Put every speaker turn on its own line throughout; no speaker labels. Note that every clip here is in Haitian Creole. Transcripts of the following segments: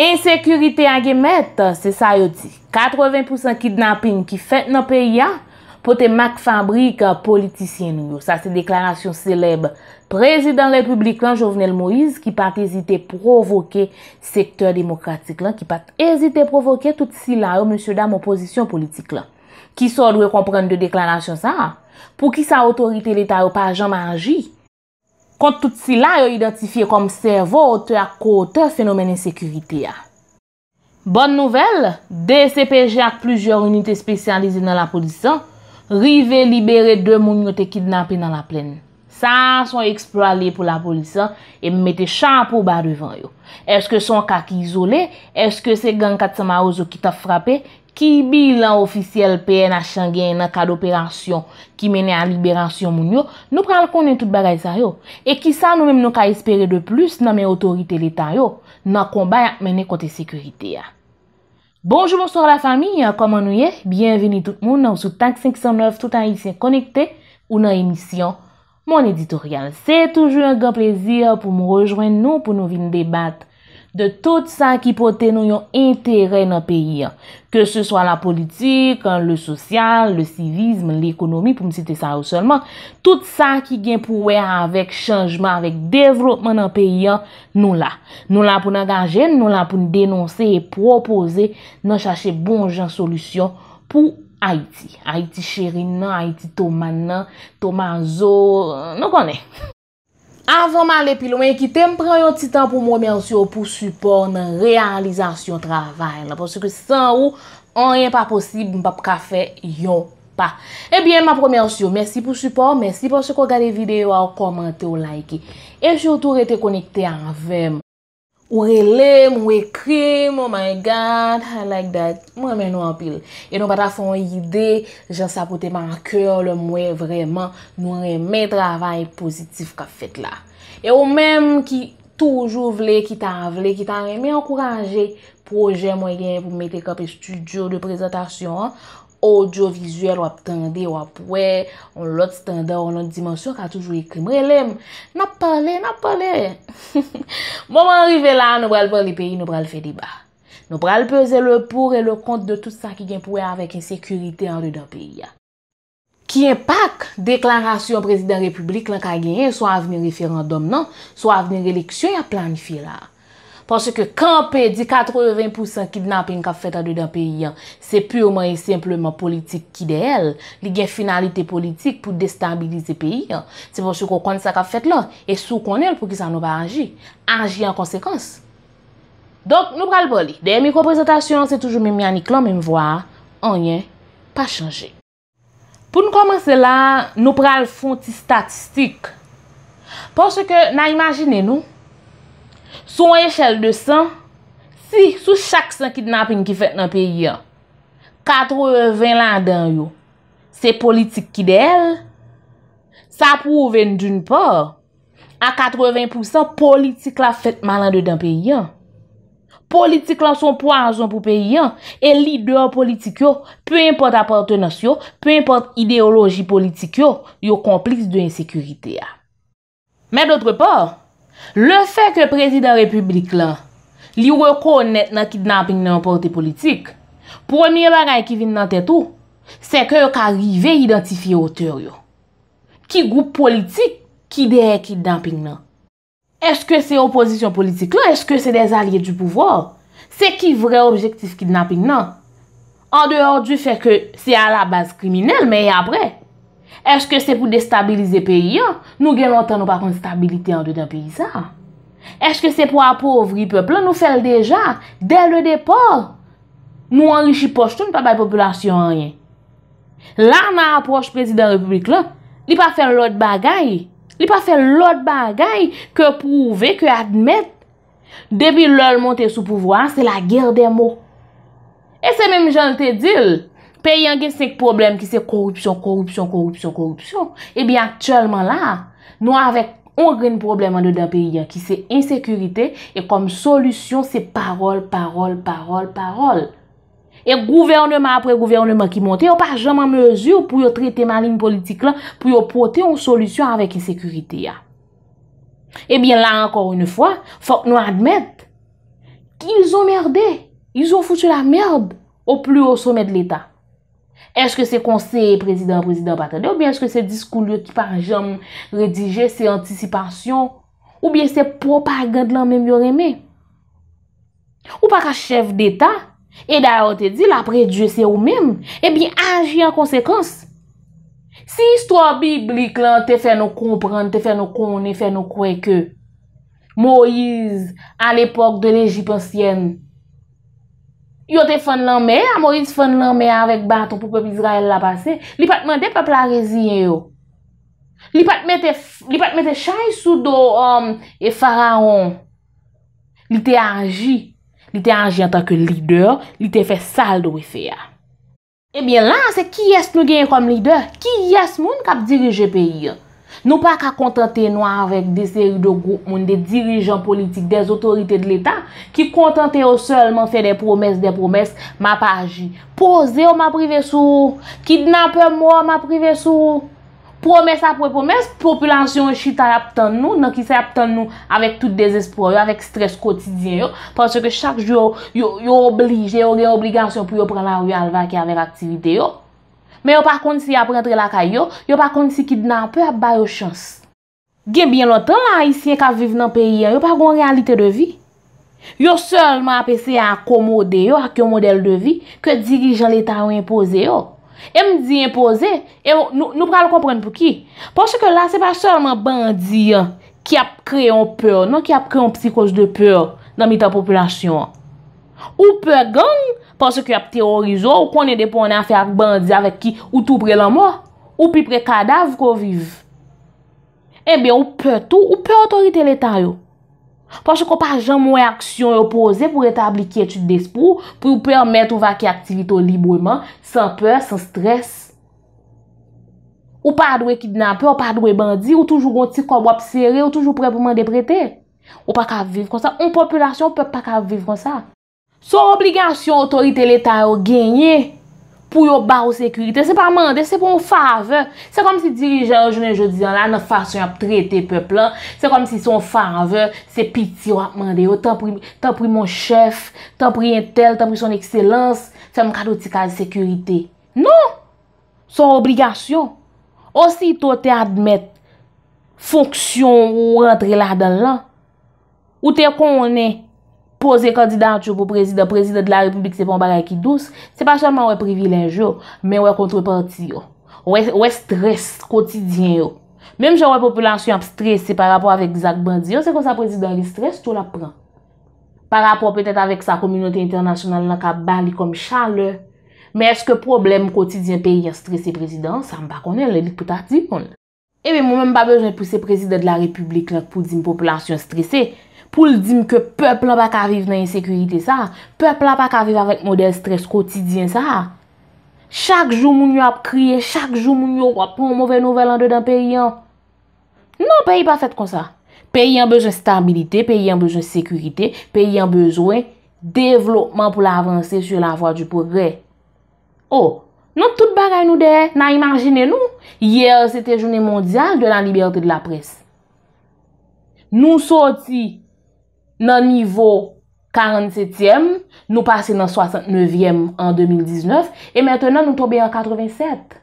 Ensekurite a gemet, se sa yo di, 80% kidnaping ki fet nan peya poten makfabrik politisyen nou yo. Sa se deklarasyon seleb, prezident republikan Jovenel Moïse ki pat ezite provoke sektor demokratik lan, ki pat ezite provoke tout si la yo, monsye dam, oposisyon politik lan. Ki so dwe kompren de deklarasyon sa, pou ki sa otorite leta yo pa ajan manji, Kont tout si la yo identifiye kom servo ote ak ko ote fenomen insekurite ya. Bon nouvel, DCPG ak plujer unité spesyalize nan la polisan, rive libere de moun yo te kidnapi nan la plen. Sa son eksplo alè pou la polisan, e mette chan pou ba devan yo. Eske son kak izole, eske se gen kat sa ma ouzo ki ta frape, ki te frapè, Ki bilan ofisyel PNH an gen nan ka doperasyon ki mene an liberasyon moun yo, nou pral konen tout bagay sa yo. E ki sa nou men nou ka espere de plus nan men otorite letan yo, nan kon bayan mene kote sekurite ya. Bonjour, bonsoir la fami, yon koman nou ye. Bienveni tout moun nou sou Tank 509 tout an yi se konekte ou nan emisyon moun editorial. Se toujou yon gen plezir pou mou rejoen nou pou nou vin debat. De tout sa ki pote nou yon interè nan peyi an. Ke se swa la politik, le sosyal, le sivizm, l'ekonomi, pou msite sa ou solman. Tout sa ki gen pou we avèk chanjman, avèk devropman nan peyi an, nou la. Nou la pou nan gajen, nou la pou bon nan denonsè et proposè nan chache bon jan solusyon pou Haiti. Haiti chéri nan, Haiti toman nan, toman zo, euh, nou konè. Avonman le pilon, ekite m pren yon titan pou moun mensyon pou support nan realizasyon travay la. Pwosye ke san ou, on yon pa posib, m pap ka fe yon pa. Ebyen, m apro mensyon, mersi pou support, mersi pwosye kou gade videyo, a ou komante ou like. E choutou rete konekte anvem. Ou relem, ou ekre, oh my god, I like that, mwen men nou apil. E nou pata fon yide, jen sa pote man akur, lè mwen vreman, mwen men travay pozitif ka fet la. E ou men ki toujou vle, ki tan vle, ki tan reme ankuraje, proje mwen gen pou metek api studio de prezantasyon, Ojo vizuel wap tende, wap we, on lot stande, on lot dimensyon ka toujou ekrim. Mrelem, nap pale, nap pale. Mwaman rive la, nou pral pral li peyi, nou pral fe deba. Nou pral peze le pour e le kont de tout sa ki genpwe avèk yon sekurite anri dan peyi. Ki empak deklarasyon prezident republik lank a genye, so avnir referandom nan, so avnir eleksyon, ya planifi la. Pon se ke kanpe di 80% kidnap en ka fèt a de dan peyi an, se pureman e simpleman politik ki de el, li gen finalite politik pou destabilize peyi an. Se pon se kon kon sa ka fèt la, e sou kon el pou ki sa nou ba anji. Anji an konsekans. Donk nou pral boli. De mi kompresentasyon, se toujou mè mè anik lan mè mè vwa, anye, pa chanje. Pou nou komprense la, nou pral fon ti statistik. Pon se ke nan imajine nou, sou enchele de san, si sou chak san kidnapin ki fèt nan peyi an, 80 lan dan yo, se politik ki del, sa pou ven doun pa, an 80% politik la fèt manan de dan peyi an, politik lan son pou anjon pou peyi an, e lider politik yo, pou import aportenasyon, pou import ideologi politik yo, yo komplis dwen sekurite ya. Men doutre pa, Le fè ke prezident republik la, li wè kon net nan kidnapping nan porté politik, premier bagan ki vin nan tètou, se kè yon ka rive identifiye ote ryo. Ki goup politik ki deyè kidnapping nan? Eche ke se opozisyon politik la? Eche ke se dezaryè du pouvoir? Se ki vre objektif kidnapping nan? An deor di fè ke se a la baz kriminel men y apre? Eske se pou destabilize peyi an, nou gen lontan nou pa kont stabilite an do da peyi sa? Eske se pou apovri pepl nou fel deja, del le depor, nou anri chi poch tou nou pa bay populasyon anyen? La nan apoch prezident republik la, li pa fè lout bagay, li pa fè lout bagay ke pouve, ke admèt. Depi lol montè sou pouvoan, se la ger de mo. E se menm jante dil. pe yon gen sèk problem ki sè korupsyon, korupsyon, korupsyon, korupsyon, ebyen aktyalman la, nou avèk on grene problem anou da pe yon ki sè insèkürite, e kom solusyon sè parol, parol, parol, parol. E gouvernement apre gouvernement ki monte, ou pa jam an mesur pou yon trete malin politik la, pou yon pote yon solusyon avèk insèkürite ya. Ebyen la, ankor yon fwa, fòk nou admèt ki yon mèrdè, yon fousè la mèrdè ou plou ou somèd l'Etat. Eske se konsey prezidant prezidant patade ou bien eske se diskouliot ki par jom redije se anticipasyon ou bien se propagand lan menm yoreme? Ou para chev deta e dayo te di la eh prej de se ou menm e bien aji an konsekans? Si istwa biblike lan te fè nou kompran, te fè nou konen, fè nou kwe ke Moïse al epok de l'Egyptienne, Yo te fon lanme, a moris fon lanme avèk baton pou pep Israel la pase, li pat mwende pep la reziye yo. Li pat mwende chay sou do om um, e fararon. Li te anji. Li te anji an tanke lider, li te fè sal do wè fè ya. Ebyen lan, se ki yas nou gen kom lider? Ki yas moun kap dirije peyi ya? Nou pa ka kontante nou avèk de seri de group moun, de dirijon politik, de otorite de l'Etat, ki kontante ou selman fè de promès, de promès, ma pa agi. Poze ou ma prive sou, ki dnape mou ou ma prive sou. Promès apre promès, populansyon chita yap tan nou, nan ki se yap tan nou avèk tout desespo yo, avèk stres kotidyen yo, panse ke chak jo yo oblige, yo reobligansyon pou yo pren la ou alva ki avè l'aktivite yo. Men yo pa konti si ap rentre la ka yo, yo pa konti si kid nan pe ap bayo chans. Gen bien lontan non, la, isi en ka vive nan peyi an, yo pa kon realite de vi. Yo solman apese ak komode yo, ak yo model de vi, ke dirijan l'Etat ou impose yo. E mdi impose, nou pral kompren pou ki? Ponche ke la, se pa solman bandi an, ki ap kre yon pe, non ki ap kre yon psikos de pe, nan mita populasyon an. Ou pe gang panche ki ap terorizo ou konen depo nan fe ak bandi avet ki ou tou pre lan mo, ou pi pre kadav kou vive. Ebe eh ou pe tou, ou pe otorite letan yo. Panche kon pa jan mwen aksyon yo pose pou etablike etude despou pou ou pe amet ou va ki aktivito libo yman, san pe, san stres. Ou pa adwe kidnap, ou pa adwe bandi, ou toujou gonti kon wap sere, ou toujou pre pou man deprete. Ou pa ka vive konsa, ou populasyon ou pe pa ka vive konsa. Son obligasyon otorite le ta yo genye pou yo ba ou sekurite. Se pa mande, se pou yon fave. Se kom si dirije ou jene jodi an la, nan fasyon ap trete pepla, se kom si yon fave, se piti yo ap mande yo. Tan pri mon chef, tan pri yon tel, tan pri son ekselans, se m kado ti ka de sekurite. Non! Son obligasyon. Ou si to te admet fonksyon ou rentre la de lan, ou te konen Poze kandidant yo pou prezident, prezident de la republik se pon baray ki douz, se pa chanman wè privil enjyo, men wè kontreparti yo, wè stres kotidyen yo. Mem jè wè populansyon ap stres se par rapor avèk Zak Bandi yo, se kon sa prezident li stres, tou la pran. Par rapor petèt avèk sa kominoti internasyonal lak ap bali kom chale. Men eske problem kotidyen pe yè stres se prezident, sa mba konen lè dik pou ta ti kon. E men mwen mbabe jè pou se prezident de la republik lak pou di mpopulansyon stres se, pou l di m ke pepl an pa ka vive nan yon sekurite sa, pepl an pa ka vive avèk model stres kotidyen sa. Chak jou moun yo ap kriye, chak jou moun yo ap pou mouve nouvel an de dan peyi an. Non, peyi pa fèt kon sa. Peyi an bejwen stabilite, peyi an bejwen sekurite, peyi an bejwen devlopman pou la avanse su la vwa du progre. Oh, non tout bagay nou de, nan imarjine nou. Yer, se te jounen mondial de la liberte de la pres. Nou soti, nan nivou 47èm, nou pase nan 69èm an 2019, e mètè nan nou tombe an 87èm.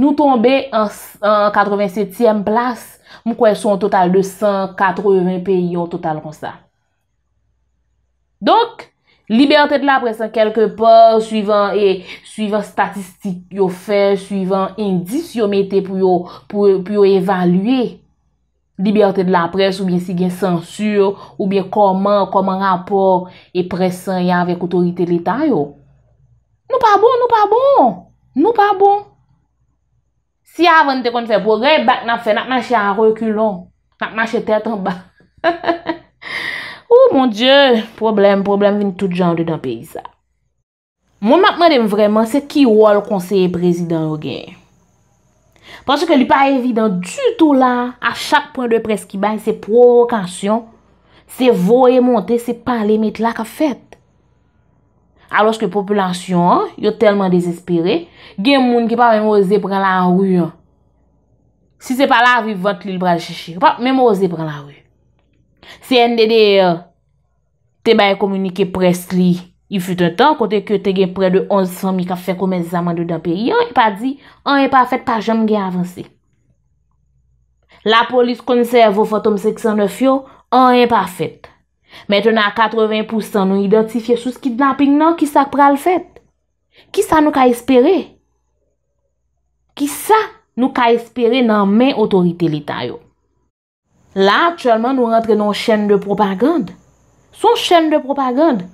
Nou tombe an 87èm plas, mwen kwen sou an total de 180 pe yon total kon sa. Donk, libe an tèd la apresan kelke po, suivan statistik yon fè, suivan indis yon metè pou yon evalüye. Libertè de la pres ou bien si gen sensur ou bien koman, koman rapor e presen ya vek otorite l'Etat yo. Nou pa bon, nou pa bon, nou pa bon. Si avan te kon fè, pou re bak na fè, nap manche a rekulon, nap manche tèt an bak. Ou mon dje, problem, problem vin tout jan de dan peyi sa. Moun matman dem vreman se ki wò al konseye prezident yo genye. Ponso ke li pa evidant, du to la, a chak poin de pres ki bay, se provokasyon, se voye monte, se panle met la ka fet. Alos ke populasyon, yo telman desespere, gen moun ki pa mèm ose pran la an ru. Si se pa la, vi vot euh, li li pran la chichi, mèm ose pran la an ru. Se en de de, te baye komunike pres li. Y foute tan kote ke te gen pre de 11 fami ka fek ou men zaman de da peri. Yon e pa di, an e pa fet pa jom gen avanse. La polis konservo fotom seksyon de fyo, an e pa fet. Meten a 80% nou identifiye sou skid na ping nan ki sa pral fet. Ki sa nou ka espere? Ki sa nou ka espere nan men otorite lita yo? La, chalman nou rentre nou chen de propagande. Son chen de propagande.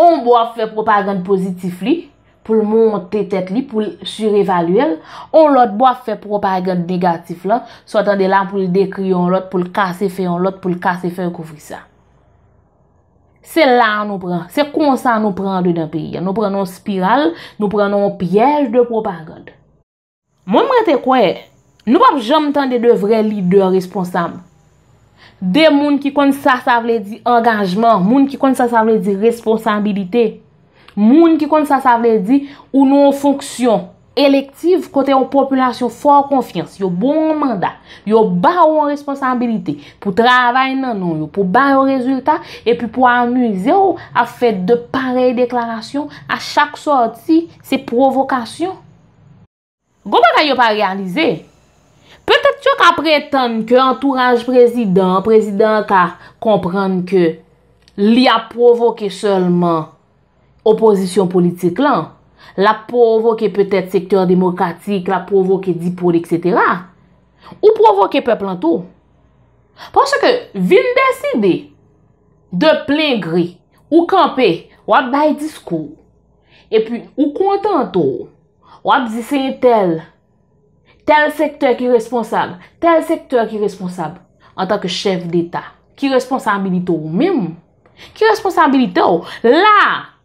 On bo ap fè propagand pozitif li pou l moun tè tèt li pou l surevaluèl. On lot bo ap fè propagand negatif la. Swa tan de lan pou l dekri yon lot pou l kase fè yon lot pou l kase fè kouvri sa. Se lan nou pran. Se konsan nou pran de nan piye. Nou pran nou spiral. Nou pran nou piyej de propagand. Mwen mwen te kwe, nou pap jom tan de devre li de responsab. De moun ki kon sa sa vle di engajman, moun ki kon sa sa vle di responsabilite, moun ki kon sa sa vle di ou nou fonksyon elektiv kote ou populasyon fòr konfians, yo bon mandat, yo ba ou responsabilite pou travay nan nou, pou ba ou rezultat, epi pou amuize ou a fè de parey deklarasyon, a chak sorti se provokasyon. Goma ta yo pa realize? Petèp chok apretan ke entouraj prezidant, prezidant ka kompran ke li ap provoke selman oposisyon politik lan. La provoke petèp sektor demokratik, la provoke dipol, etc. Ou provoke pepl an tou. Pwase ke vin deside de plingri ou kampe wak bay diskou. E pi ou kontan tou wak disen tel. Tel sektor ki responsab, tel sektor ki responsab an tak ke chev d'Etat. Ki responsabilite ou mèm. Ki responsabilite ou. La,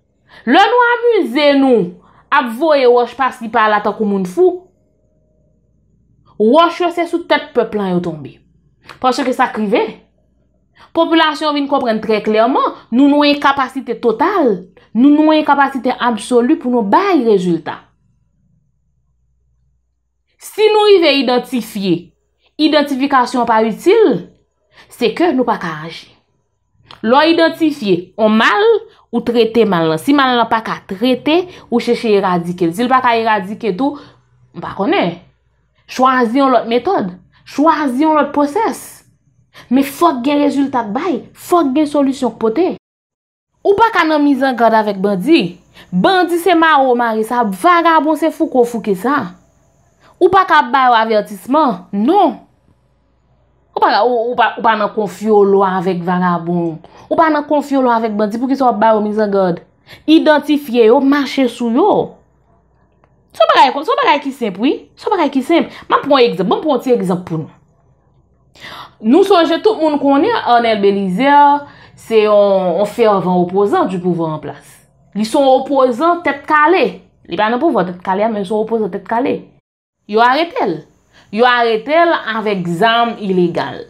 lè nou amuse nou ap voye wòj pas li pala tak ou moun fou. Wòj yose sou tet peplan yo tombi. Pòsè ke sa krive. Populasyon vin kompren trè klerman. Nou nou yon e kapasite total. Nou nou yon e kapasite absolu pou nou baye rezultat. Si nou i ve identifiye, identifikasyon pa util, se ke nou pa ka anji. Lo identifiye, ou mal ou trete mal nan. Si mal nan pa ka trete ou cheche eradike. Si lou pa ka eradike tou, mpa kone. Chwazi yon lot metode, chwazi yon lot proses. Me fok gen rezultat bay, fok gen solusyon kpote. Ou pa ka nan mizan kade avèk bandi. Bandi se ma ou mari, sa vagabon se fou kou fou ke sa. Ou pa ka bay ou avyatisman, non. Ou pa nan konfyo lwa avèk vaga bon. Ou pa nan konfyo lwa avèk bandi pou ki sou bay ou mizangad. Identifiye yo, mache sou yo. Sou pa gaye ki semp, oui? Sou pa gaye ki semp. Ma pon eksemp, bon pon ti eksemp pou nou. Nou sonje tout moun konye anel belize, se on fe avan opozan, tu pou vwa an plas. Li son opozan, tep kale. Li pa nan pou vwa tep kale, an men son opozan tep kale. Yo aretel. Yo aretel anvek zanm ilegal.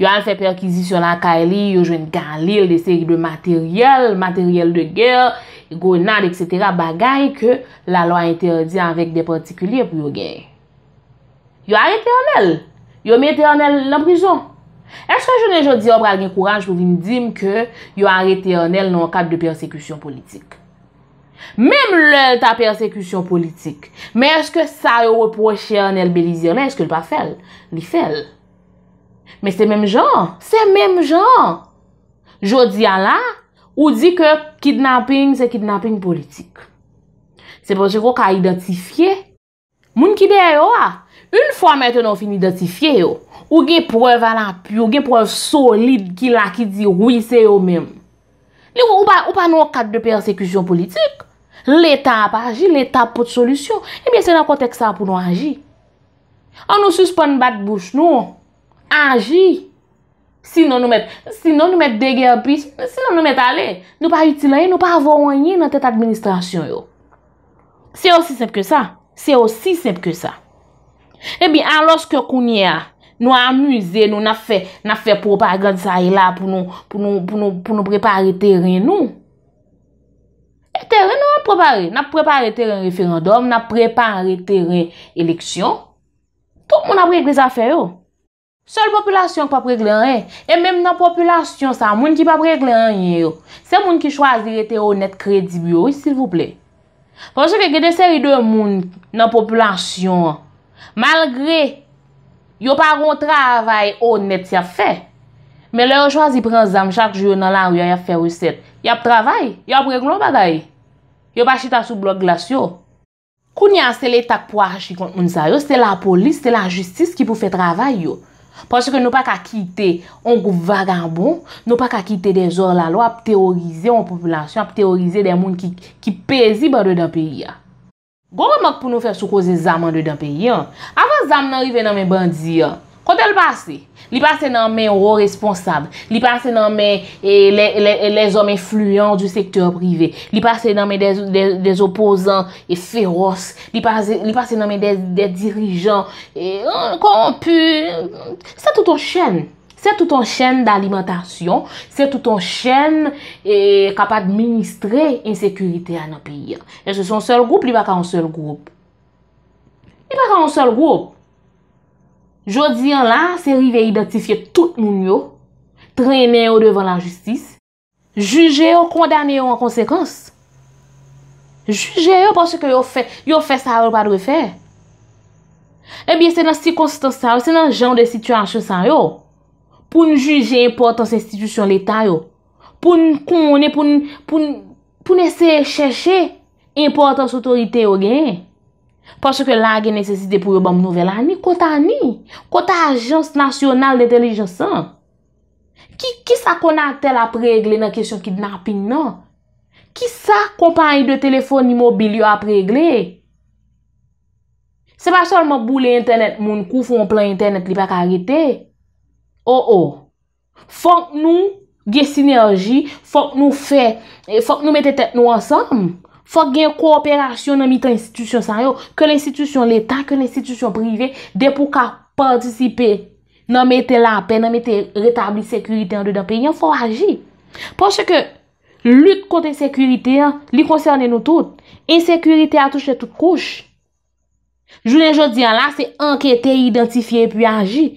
Yo anfe perkizisyonan kaili, yo jwen kanlir de seri de materyel, materyel de ger, gwenad, etc. bagay ke la lwa interdi anvek de partikulye pou yo gey. Yo aretel anel. Yo metel anel nan prizon. Estre jwen e jodi yon pral gen kouranj pou vin dim ke yo aretel anel nan wakad de persekusyon politik. Mèm lèl ta persekwisyon politik. Mè eske sa yo wè poche anel belizye lè? Eske l pa fel? Li fel. Mè se mèm jan. Se mèm jan. Jodi an la, ou di ke kidnapping se kidnapping politik. Se pwosye kwa ka identifiye. Moun ki de yo a. Un fwa mètè nou fin identifiye yo. Ou gen prew alan pi. Ou gen prew solide ki la ki di oui se yo mèm. Ou pa nou kat de persekwisyon politik. Eh le ta ap aji, le ta ap pot solusyon, ebyen se nan kontek sa pou nou aji. An nou suspon bat bous nou, aji. Sinon nou met degye an pis, sinon nou met ale, nou pa yutila ye, nou pa avon yon yon nan tet administrasyon yo. Se osi semp ke sa, se osi semp ke sa. Ebyen eh an loske kounye a nou amuse, nou na fe propagan sa yon la pou nou prepare teren nou. E teren nou ap prepare. Nap prepare teren referendum, nap prepare teren eleksyon. Tout moun ap regle zafè yo. Sòl populasyon ki pa pregle anè. E mèm nan populasyon sa, moun ki pa pregle anè yo. Se moun ki chwazi rete yo net kredibyo yo, s'il vous plè. Fonsi fè gè de seri de moun nan populasyon. Malgré yo pa ron travay yo net ya fè. Mè lè yo chwazi pren zam chak jyo nan la riyan ya fè rouset. Ya p travay, ya pregle an bagayi. Yo pa chita sou blok glas yo. Kouni ansele tak pou a hachi kont moun sa yo, se la polis, se la justis ki pou fe travay yo. Pon se ke nou pa ka kite on kou vagan bon, nou pa ka kite de zor la lo ap teorize moun populasyon, ap teorize de moun ki pezi ban de dan peri ya. Gouman mak pou nou fe soukose zaman de dan peri ya. Avan zaman arrive nan men bandi ya, Ko del pase? Li pase nanmen ouro responsable. Li pase nanmen e, les omen fluyon du sektor prive. Li pase nanmen des opozant e, feroz. Li pase nanmen des dirijan. Kon an pu... Se tout an chen. Se tout an chen d'alimentasyon. Se tout an chen kapad e, ministre insekurite an an piye. Se son sol goup, li va ka an sol goup. Li va ka an sol goup. Jodi an la, se rive identifiye tout moun yo, trene yo devan la justis, juje yo, kondane yo an konsekans. Juje yo, porsi yo fè sa yo padwe fè. Ebyen, se nan sikonsitans sa yo, se nan jan de situasyon sa yo, pou nou juje importans institusyon l'Etat yo, pou nou konne, pou nou, pou nou, pou nou se chèche importans otorite yo genye. Paswè ke bon, la gen nesesite pou yo bam nouvel ani, konta ni, konta Ajans Nasyonal de Telejonsan. Ki sa konak tel apregle nan kesyon kidnapin nan? Ki sa kompany de telefon imobilyo apregle? Se pa chal mok bou le internet moun kou foun plan internet li pa karite? Ou oh, ou, oh. fok nou gen sinerji, fok nou fè, fok nou mette tet nou ansam? Fok gen kooperasyon nan mitan institusyon san yo, ke l'institusyon l'Etat, ke l'institusyon privé, de pou ka patisipe nan mette la pe, nan mette retabli sekurite an do dan pe, yon fok aji. Ponche ke lut konten sekurite, li konserne nou tout, insekurite a touche tout kouche. Jounen jodi an la, se anke te identifiye, pi aji.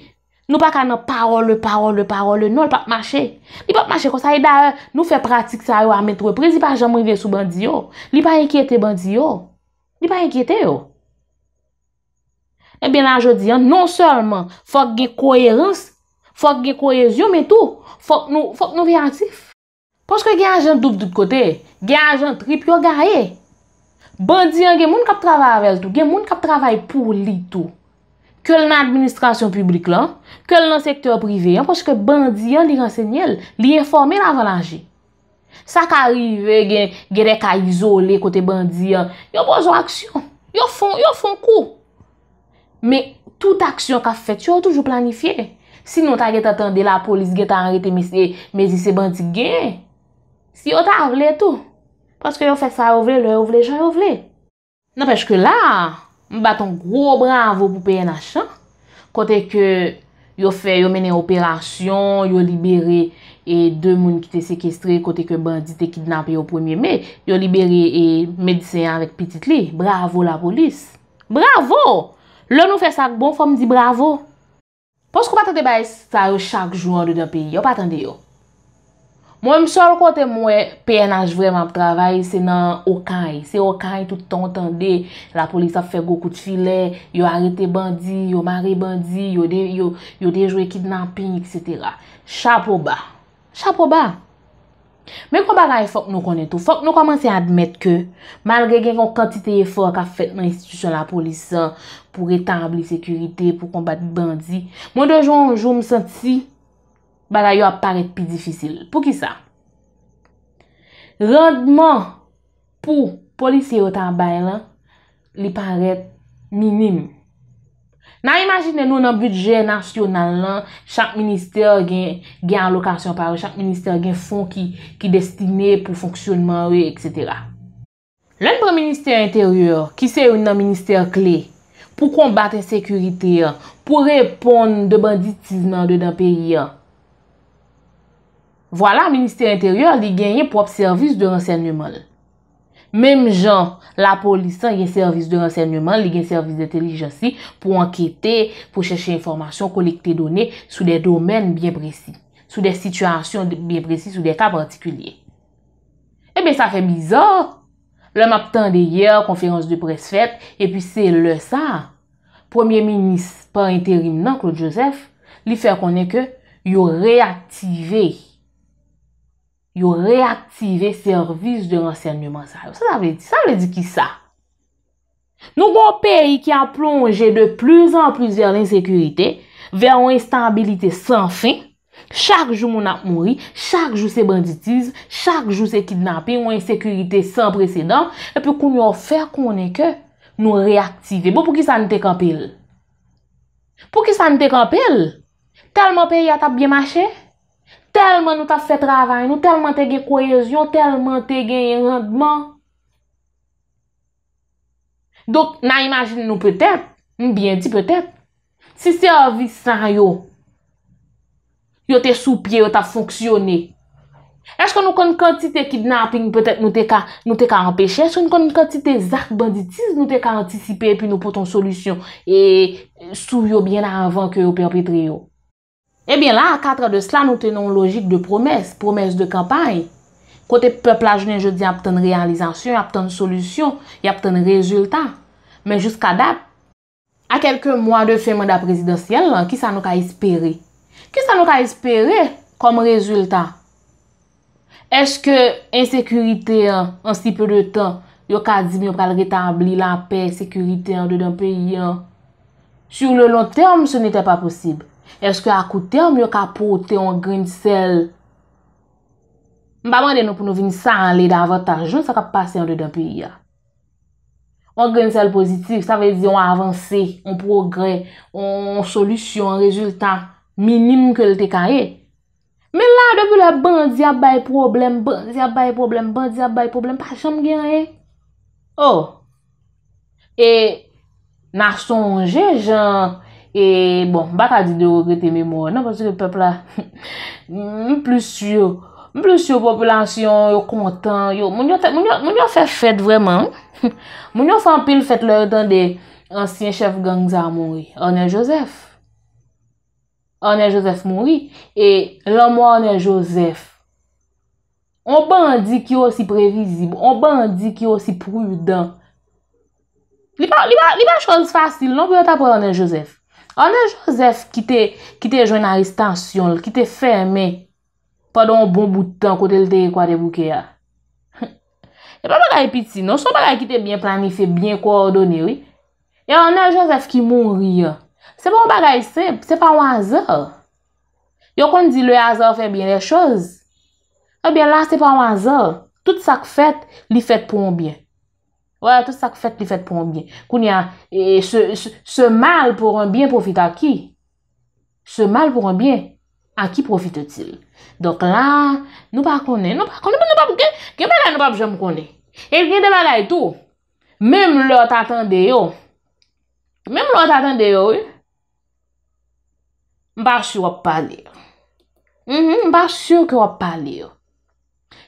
nou pa ka nan parole, parole, parole, nou l pa p'mache. Li pa p'mache kon, sa e da nou fe pratik sa yo ametwe, prez li pa jam rive sou bandi yo. Li pa enkete bandi yo. Li pa enkete yo. E eh ben la jodi an, non selman, fok ge koherans, fok ge kohezyon, metou, fok nou veyantif. Poske gen ajen dout dout kote, gen ajen tripyo gaye. Eh. Bandi an gen moun kap travay a vez tou, gen moun kap travay pou li tou. Kèl nan administrasyon publik lan, kèl nan sektor privè, pòske bandi yon li rense nyel, li informè la van laji. Sa ka rive gen, gen de ka izole kote bandi yon, yo bonzo aksyon. Yo fon, yo fon kou. Me, tout aksyon ka fè, yo toujou planifiye. Sinon ta get atande la polis, get a anretemise, mezi se bandi gen. Si yo ta avle tout. Pòske yo fè sa avle, yo avle, yo avle. Nan pèch ke la, M baton gro bravo pou peye nachan. Kote ke yo fe, yo mene operasyon, yo libere e de moun ki te sekestre, kote ke bandite ki dnape yo premye me, yo libere e medisyen avèk pitit li. Bravo la polis. Bravo! Lè nou fe sak bon fòm di bravo. Pos ko patande bayes, sa yo chak jou an do de peyi, yo patande yo. Mwen msèl kote mwen PNH vreman ptravay se nan okay. Se okay tout ton tande la polisa fe gokout filè, yo arete bandi, yo mare bandi, yo de jo ekidnamping, etc. Chapo ba! Chapo ba! Mwen konbata e fok nou konen tou. Fok nou komanse admèt ke malre gen yon kantite ye fok a fèt nan institusyon la polisa eh, pou retambli sekurite, pou konbati bandi. Mwen donjou anjou msènti, bat a yo ap paret pi difisil. Po ki sa? Rendman pou polisye yo tabay lan, li paret minim. Nan imagine nou nan budget nasyonal lan, chak minister gen alokasyon pari, chak minister gen fon ki destine pou fonksyonman re, etc. Len pou minister interyur, ki se yon nan minister kle, pou konbate sekurite, pou repon de banditisman de dan peri ya, Voila, Ministère intérieur li genye prop service de renseignement. Mem jan, la police san genye service de renseignement, li genye service d'intelligence si pou anketé, pou chèche informasyon, kolekte donè sou de domènes bien précis, sou de situasyon bien précis, sou de tas particulié. Ebe, eh sa fè bizor. Le map tan deyer, konferans de presse fèp, epi se le sa, Premier ministre par intérim nan Claude Joseph, li fè konè ke yo reaktivey yo reaktive servis de rensyen nyoman sa yo. Sa sa vle di? Sa vle di ki sa? Nou bon peyi ki a plonje de plus an plus ver l'insekurite, ver ou instabilite san fin, chak jou moun ap mouri, chak jou se banditize, chak jou se kidnapin ou insekurite san presedan, epi kou nou afer konen ke nou reaktive. Bo pou ki sa nite kapil? Pou ki sa nite kapil? Talman peyi a tap bie mache? Telman nou ta fè travay nou, telman te gen koyezyon, telman te gen yon rendman. Dok nan imagine nou pwetèp, mbyen di pwetèp, si servis san yo, yo te sou pye, yo ta fonksyonè. Ech kon nou kon konti te kidnapping, pwetèp nou te ka empèche. Ech kon nou kon konti te zak banditis, nou te ka antisipe, pwèp nou poton solusyon. E sou yo byen avan ke yo perpètri yo. Ebyen la, katra de sla nou tenon logik de promes, promes de kampany. Kote peplajnen je di ap ten realizasyon, ap ten solusyon, ap ten rezultat. Men jusqu'a dap, a kelke mwa de fèmanda prezidentiyel, ki sa nou ka espere? Ki sa nou ka espere kom rezultat? Eske, ensekurite an, ansi peu de tan, yo ka zin yo kal retabli la pek, sekurite an, de den peyi an? Sur le long term, se nete pa posible. Eske akoute an myo ka pote an green cell? Mba mande nou pou nou vin sa an li davantajon, sa ka pase an do depi ya. An green cell pozitif, sa vezi an avanse, an progre, an solusyon, an rezultat minim ke lte ka ye. Men la depi la ban diya bay problem, ban diya bay problem, ban diya bay problem, pa chanm gen ye? Oh! E, nan sonje, jen... E bon, bak a di de regrette mè mò. Nan pòsè de pèplè. Mè plus yò. Mè plus yò poplansyon. Yò kontan. Mè nyon fè fèt vreman. Mè nyon fè anpil fèt lè rdan de ansyen chef gangzare mò. Anè Joseph. Anè Joseph mò. E lan mò anè Joseph. On bandi ki yo si previsib. On bandi ki yo si prudan. Li pa chòs fàstil. Nan pòsè anpil anè Joseph. Anè Joseph ki te jwennari stansyon, ki te ferme, pa don bon boutan kote lteye kwa de bouke ya. Yon e pa bagay piti non, son bagay ki te bien planife, bien kwa ordone, yon anè Joseph ki moun ri ya. Se pou bon m bagay se, se pa wazor. Yon kon di le wazor fe bien le choz. Ebyen eh lan se pa wazor, tout sak fet li fet pou m bien. Wè, tout sa kou fèt li fèt pou an biyen. Kou ni an, se mal pou an biyen profite a ki? Se mal pou an biyen, a ki profite til? Dok la, nou pa kone. Nou pa kone pou nou pa pou gen, gen pa la nou pa pou gen mou kone. El gen de la la etou. Mem lò t'atende yo. Mem lò t'atende yo, wè. Mba shi wap pale yo. Mba shi wap pale yo.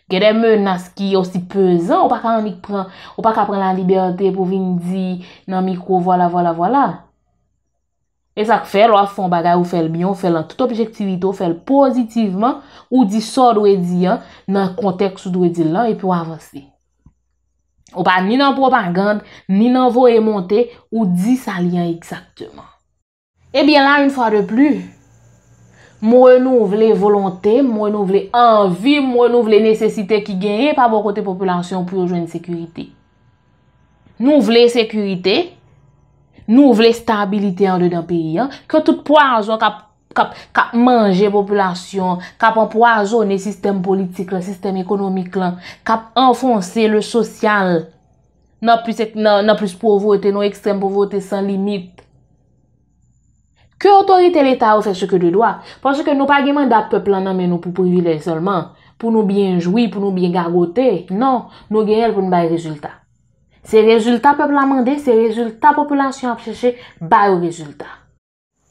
Gede menas ki osi pezan, ou pa ka anik pren, ou pa ka pren la liberte pou vin di nan mikro, voilà, voilà, voilà. E sa k fè, lo a fon bagay ou fèl byon, fèl an tout objektivito, fèl pozitivman, ou di so dwe diyan nan konteks ou dwe di lan, e pou avansi. Ou pa ni nan propagand, ni nan vo e monte, ou di sa liyan eksaktman. E eh biye lan, yon fwa de plu. Mwen nou vle volonte, mwen nou vle anvi, mwen nou vle nesesite ki genye pa bo kote populasyon pou yo jwen sekurite. Nou vle sekurite, nou vle stabilite an de dan peyi. Kyo tout pou ajo kap manje populasyon, kap an pou ajo ne sistem politik, sistem ekonomik lan, kap enfonse le sosyal nan plus pou vote, nan ekstrem pou vote san limite. Ke otorite l'Etat ou fè chè kè de doa, pòsè kè nou pa gèman dap pèp l'anamè nou pou privilè solman, pou nou byen joui, pou nou byen gargotè, non, nou gèman pou nou baye rezultat. Se rezultat pèp l'amandè, se rezultat popolasyon ap chèche, baye ou rezultat.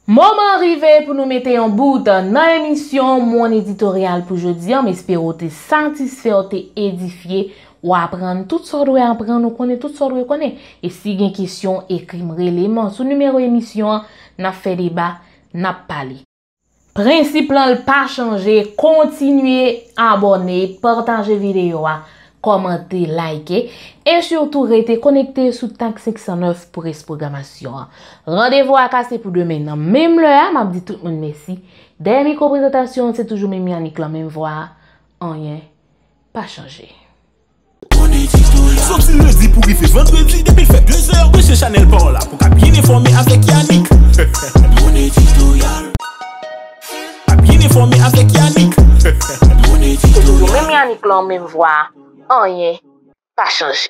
Moman rive pou nou mette yon bout nan emisyon, moun editorial pou jodi, am espiro te santisfe, te edifiye, ou apren, tout sa rwe apren, nou kone, tout sa rwe kone. E si gen kisyon, ekrim releman, sou numero emisyon, na feriba, na pali. Prinsip lal pa chanje, kontinye abone, portanje videyo a. komante, like, et surtout reyte konekte sou tank 509 pou resprogramasyon. Rendez-vous akase pou dwe menan. Mem le a, mab di tout moun mesi. Dè mi ko prezentasyon, se toujou mem Yannick lan, mem vwa, an yen, pa chanje. Se toujou mem Yannick lan, mem vwa, 哦耶，大升级！